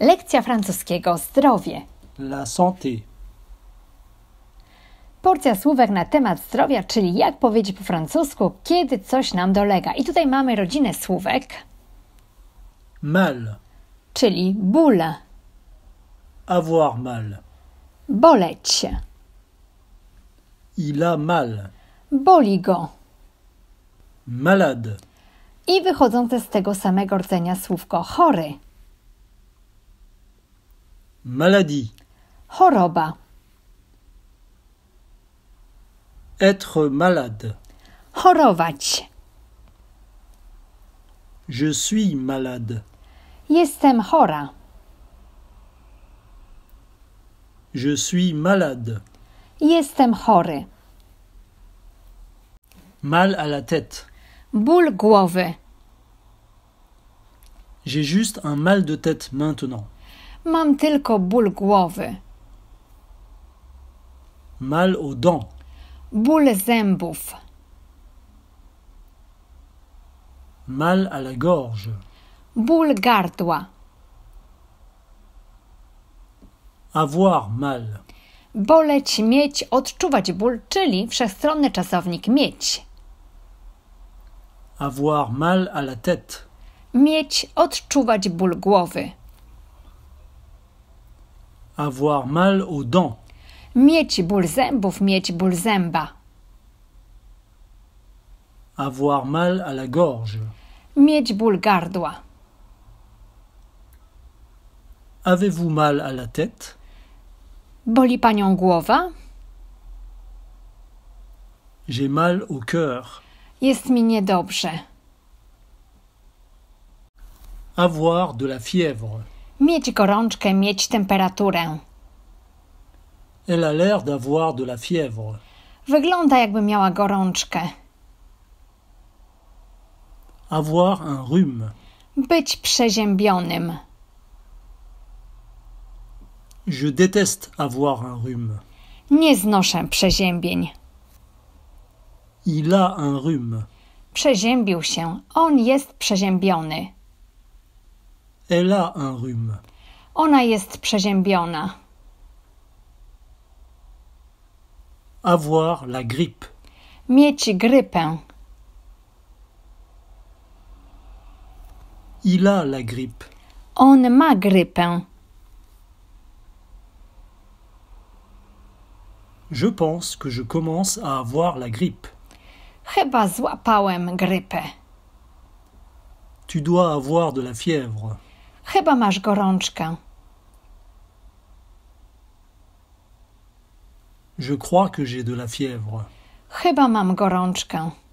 Lekcja francuskiego zdrowie. La santé. Porcja słówek na temat zdrowia, czyli jak powiedzieć po francusku, kiedy coś nam dolega. I tutaj mamy rodzinę słówek. Mal. Czyli ból. Avoir mal. Boleć się. Il a mal. Boli go. Malade. I wychodzące z tego samego rdzenia słówko chory. Maladie. Choroba. Être malade. Chorować. Je suis malade. Jestem chora. Je suis malade. Jestem chory. Mal à la tête. Ból głowy. J'ai juste un mal de tête maintenant. Mam tylko ból głowy. Mal aux dents. Ból zębów. Mal à la gorge. Ból gardła. Avoir mal. Boleć, mieć, odczuwać ból, czyli wszechstronny czasownik mieć. Avoir mal à la tête. Mieć, odczuwać ból głowy. Avoir mal aux dents. Mieć ból zębów, mieć zęba. Avoir mal à la gorge. Mieć ból gardła. Avez-vous mal à la tête? Boli panią głowa? J'ai mal au cœur. Jest mi niedobrze. Avoir de la fièvre. Mieć gorączkę, mieć temperaturę. Elle a l'air d'avoir de la fièvre. Wygląda jakby miała gorączkę. Avoir un rhume. Być przeziębionym. Je déteste avoir un rhume. Nie znoszę przeziębień. Il a un rhume. Przeziębił się. On jest przeziębiony. Elle a un rhume. Ona jest przeziębiona. Avoir la grippe. Mieć grypę. Il a la grippe. On ma grypę. Je pense que je commence à avoir la grippe. Chyba złapałem grypę. Tu dois avoir de la fièvre. Chyba masz gorączkę. Je crois que j'ai de la fièvre. Chyba mam gorączkę.